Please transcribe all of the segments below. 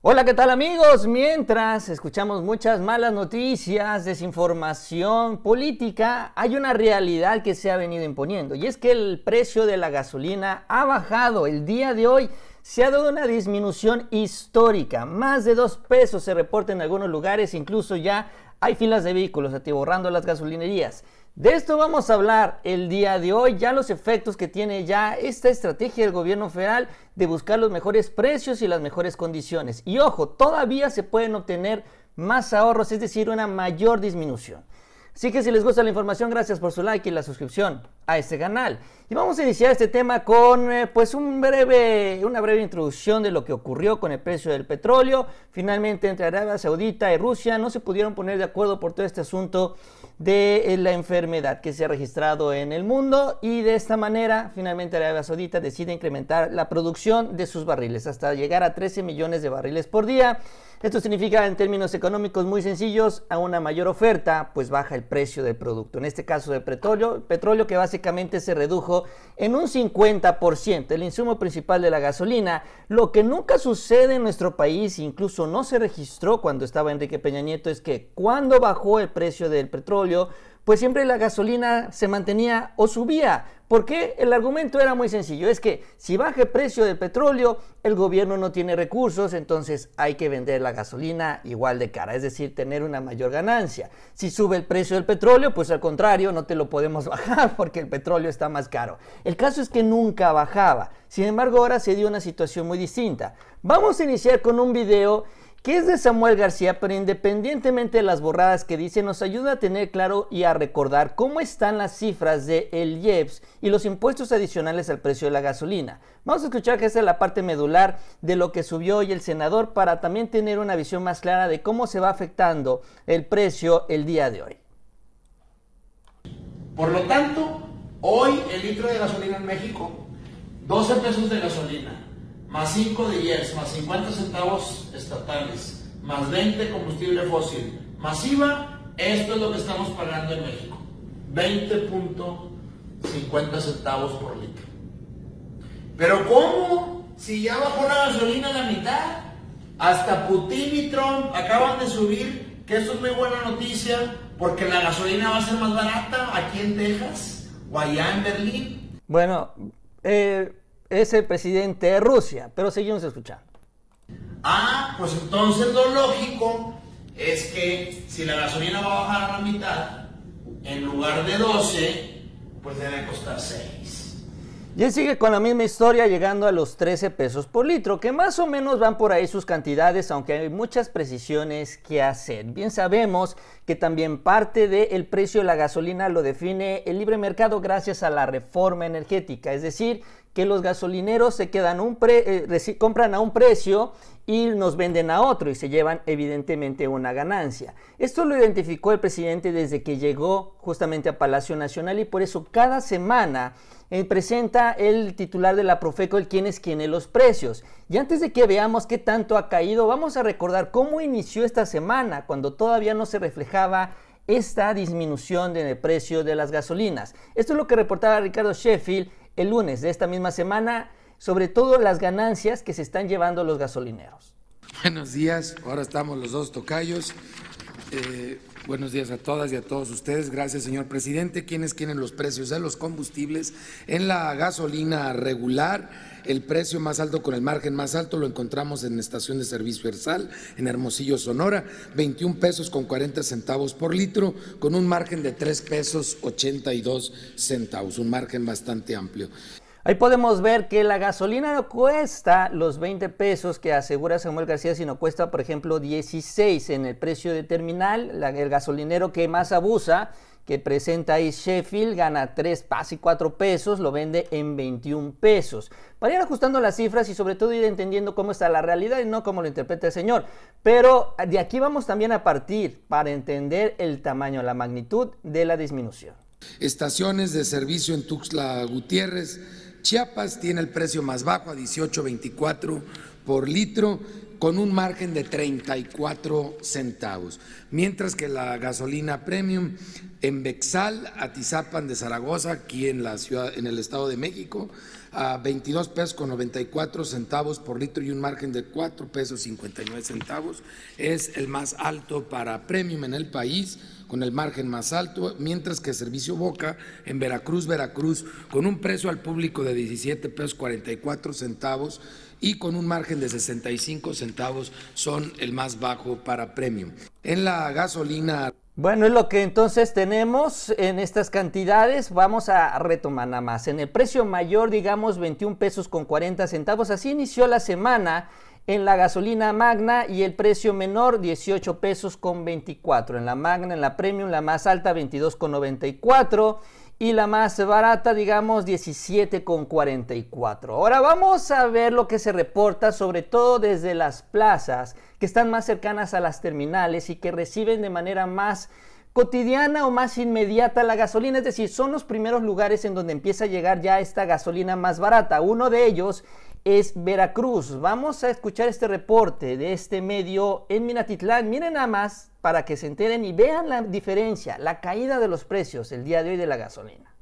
Hola, ¿qué tal amigos? Mientras escuchamos muchas malas noticias, desinformación política, hay una realidad que se ha venido imponiendo y es que el precio de la gasolina ha bajado el día de hoy. Se ha dado una disminución histórica, más de dos pesos se reporta en algunos lugares, incluso ya hay filas de vehículos atiborrando las gasolinerías. De esto vamos a hablar el día de hoy, ya los efectos que tiene ya esta estrategia del gobierno federal de buscar los mejores precios y las mejores condiciones. Y ojo, todavía se pueden obtener más ahorros, es decir, una mayor disminución. Así que si les gusta la información, gracias por su like y la suscripción a este canal. Y vamos a iniciar este tema con eh, pues un breve, una breve introducción de lo que ocurrió con el precio del petróleo. Finalmente entre Arabia Saudita y Rusia no se pudieron poner de acuerdo por todo este asunto de eh, la enfermedad que se ha registrado en el mundo y de esta manera finalmente Arabia Saudita decide incrementar la producción de sus barriles hasta llegar a 13 millones de barriles por día. Esto significa en términos económicos muy sencillos, a una mayor oferta, pues baja el precio del producto. En este caso del petróleo, petróleo que básicamente se redujo en un 50%, el insumo principal de la gasolina, lo que nunca sucede en nuestro país, incluso no se registró cuando estaba Enrique Peña Nieto, es que cuando bajó el precio del petróleo, pues siempre la gasolina se mantenía o subía. ¿Por qué? El argumento era muy sencillo, es que si baja el precio del petróleo, el gobierno no tiene recursos, entonces hay que vender la gasolina igual de cara, es decir, tener una mayor ganancia. Si sube el precio del petróleo, pues al contrario, no te lo podemos bajar porque el petróleo está más caro. El caso es que nunca bajaba, sin embargo ahora se dio una situación muy distinta. Vamos a iniciar con un video que es de Samuel García, pero independientemente de las borradas que dice, nos ayuda a tener claro y a recordar cómo están las cifras de IEPS y los impuestos adicionales al precio de la gasolina. Vamos a escuchar que esta es la parte medular de lo que subió hoy el senador para también tener una visión más clara de cómo se va afectando el precio el día de hoy. Por lo tanto, hoy el litro de gasolina en México, 12 pesos de gasolina, más 5 de yes, más 50 centavos estatales, más 20 combustible fósil, más IVA, esto es lo que estamos pagando en México. 20.50 centavos por litro. Pero ¿cómo? Si ya bajó la gasolina a la mitad, hasta Putin y Trump acaban de subir, que eso es muy buena noticia, porque la gasolina va a ser más barata aquí en Texas o allá en Berlín. Bueno, eh, es el presidente de Rusia, pero seguimos escuchando. Ah, pues entonces lo lógico es que si la gasolina va a bajar a la mitad, en lugar de 12, pues debe costar 6. Y él sigue con la misma historia llegando a los 13 pesos por litro, que más o menos van por ahí sus cantidades, aunque hay muchas precisiones que hacer. Bien sabemos que también parte del precio de la gasolina lo define el libre mercado gracias a la reforma energética, es decir, que los gasolineros se quedan un eh, compran a un precio y nos venden a otro y se llevan evidentemente una ganancia. Esto lo identificó el presidente desde que llegó justamente a Palacio Nacional y por eso cada semana eh, presenta el titular de la Profeco el quién es quién en los precios. Y antes de que veamos qué tanto ha caído, vamos a recordar cómo inició esta semana cuando todavía no se refleja esta disminución en precio de las gasolinas. Esto es lo que reportaba Ricardo Sheffield el lunes de esta misma semana, sobre todo las ganancias que se están llevando los gasolineros. Buenos días, ahora estamos los dos tocayos eh, buenos días a todas y a todos ustedes. Gracias, señor presidente. ¿Quiénes quieren los precios de los combustibles? En la gasolina regular, el precio más alto con el margen más alto lo encontramos en estación de servicio Versal en Hermosillo, Sonora, 21 pesos con 40 centavos por litro, con un margen de 3 pesos 82 centavos, un margen bastante amplio. Ahí podemos ver que la gasolina no cuesta los 20 pesos que asegura Samuel García, sino cuesta, por ejemplo, 16 en el precio de terminal. el gasolinero que más abusa, que presenta ahí Sheffield, gana 3, casi 4 pesos, lo vende en 21 pesos. Para ir ajustando las cifras y sobre todo ir entendiendo cómo está la realidad y no cómo lo interpreta el señor. Pero de aquí vamos también a partir para entender el tamaño, la magnitud de la disminución. Estaciones de servicio en Tuxtla Gutiérrez Chiapas tiene el precio más bajo a 18.24 por litro con un margen de 34 centavos, mientras que la gasolina premium en Bexal, Atizapan de Zaragoza, aquí en la ciudad en el Estado de México, a 22 pesos con 94 centavos por litro y un margen de 4 pesos 59 centavos, es el más alto para premium en el país con el margen más alto, mientras que Servicio Boca en Veracruz, Veracruz, con un precio al público de 17 pesos 44 centavos, y con un margen de 65 centavos son el más bajo para premium. En la gasolina... Bueno, es lo que entonces tenemos en estas cantidades. Vamos a retomar nada más. En el precio mayor, digamos 21 pesos con 40 centavos. Así inició la semana en la gasolina magna y el precio menor 18 pesos con 24. En la magna, en la premium, la más alta 22 con 94 y la más barata, digamos, 17,44. Ahora vamos a ver lo que se reporta, sobre todo desde las plazas que están más cercanas a las terminales y que reciben de manera más cotidiana o más inmediata la gasolina, es decir, son los primeros lugares en donde empieza a llegar ya esta gasolina más barata. Uno de ellos es Veracruz. Vamos a escuchar este reporte de este medio en Minatitlán. Miren nada más para que se enteren y vean la diferencia, la caída de los precios el día de hoy de la gasolina.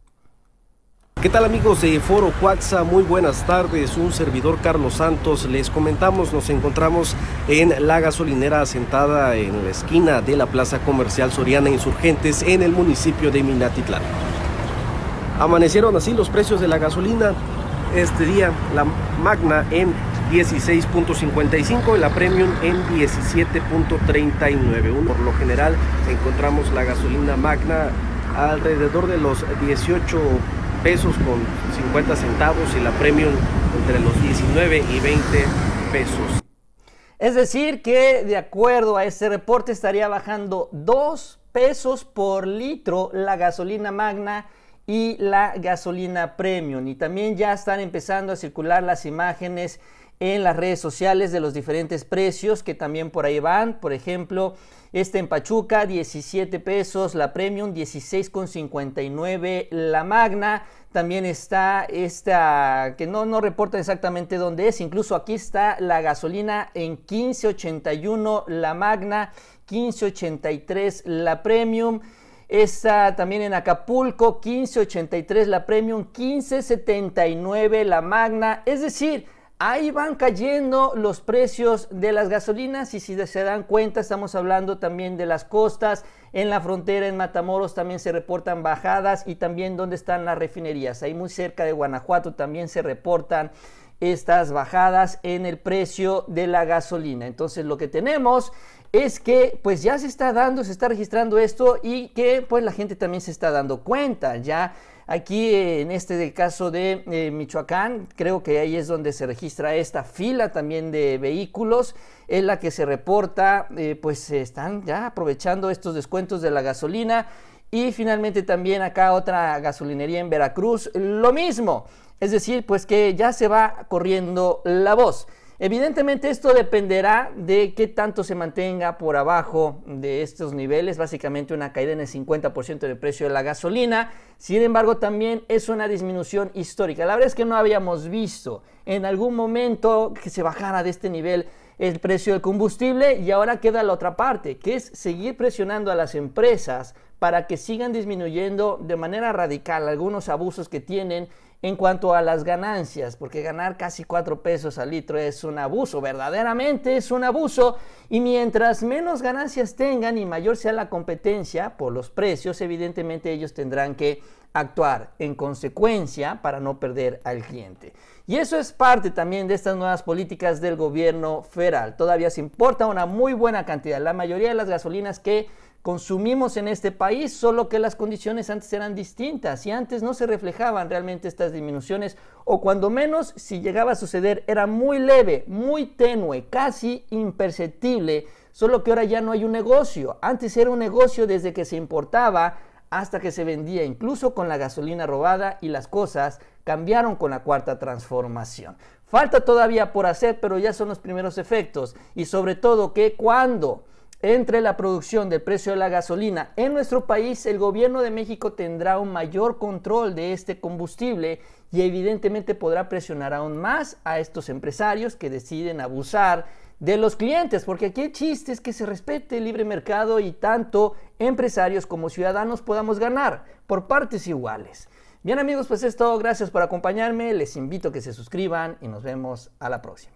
¿Qué tal amigos de Foro Cuaxa? Muy buenas tardes, un servidor Carlos Santos. Les comentamos, nos encontramos en la gasolinera asentada en la esquina de la Plaza Comercial Soriana Insurgentes en el municipio de Minatitlán. Amanecieron así los precios de la gasolina, este día la Magna en 16.55 y la Premium en 17.39. Por lo general encontramos la gasolina Magna alrededor de los 18 pesos con 50 centavos y la Premium entre los 19 y 20 pesos. Es decir, que de acuerdo a este reporte estaría bajando 2 pesos por litro la gasolina magna y la gasolina premium. Y también ya están empezando a circular las imágenes en las redes sociales de los diferentes precios que también por ahí van. Por ejemplo, esta en Pachuca, 17 pesos la Premium, 16,59 la Magna. También está esta, que no, no reporta exactamente dónde es. Incluso aquí está la gasolina en 15,81 la Magna, 15,83 la Premium. Está también en Acapulco, 1583 la Premium, 1579 la Magna. Es decir, ahí van cayendo los precios de las gasolinas y si se dan cuenta estamos hablando también de las costas. En la frontera, en Matamoros también se reportan bajadas y también donde están las refinerías. Ahí muy cerca de Guanajuato también se reportan estas bajadas en el precio de la gasolina. Entonces lo que tenemos es que pues ya se está dando, se está registrando esto y que pues la gente también se está dando cuenta. Ya aquí en este caso de eh, Michoacán, creo que ahí es donde se registra esta fila también de vehículos en la que se reporta eh, pues se están ya aprovechando estos descuentos de la gasolina y finalmente también acá otra gasolinería en Veracruz, lo mismo. Es decir, pues que ya se va corriendo la voz. Evidentemente esto dependerá de qué tanto se mantenga por abajo de estos niveles, básicamente una caída en el 50% del precio de la gasolina. Sin embargo, también es una disminución histórica. La verdad es que no habíamos visto en algún momento que se bajara de este nivel el precio del combustible y ahora queda la otra parte, que es seguir presionando a las empresas para que sigan disminuyendo de manera radical algunos abusos que tienen en cuanto a las ganancias, porque ganar casi 4 pesos al litro es un abuso, verdaderamente es un abuso, y mientras menos ganancias tengan y mayor sea la competencia por los precios, evidentemente ellos tendrán que actuar en consecuencia para no perder al cliente. Y eso es parte también de estas nuevas políticas del gobierno federal. Todavía se importa una muy buena cantidad. La mayoría de las gasolinas que consumimos en este país, solo que las condiciones antes eran distintas y antes no se reflejaban realmente estas disminuciones o cuando menos, si llegaba a suceder, era muy leve, muy tenue, casi imperceptible, solo que ahora ya no hay un negocio. Antes era un negocio desde que se importaba hasta que se vendía, incluso con la gasolina robada y las cosas cambiaron con la cuarta transformación. Falta todavía por hacer, pero ya son los primeros efectos y sobre todo que cuando entre la producción del precio de la gasolina en nuestro país, el gobierno de México tendrá un mayor control de este combustible y evidentemente podrá presionar aún más a estos empresarios que deciden abusar de los clientes, porque aquí el chiste es que se respete el libre mercado y tanto empresarios como ciudadanos podamos ganar por partes iguales. Bien amigos, pues es todo, gracias por acompañarme, les invito a que se suscriban y nos vemos a la próxima.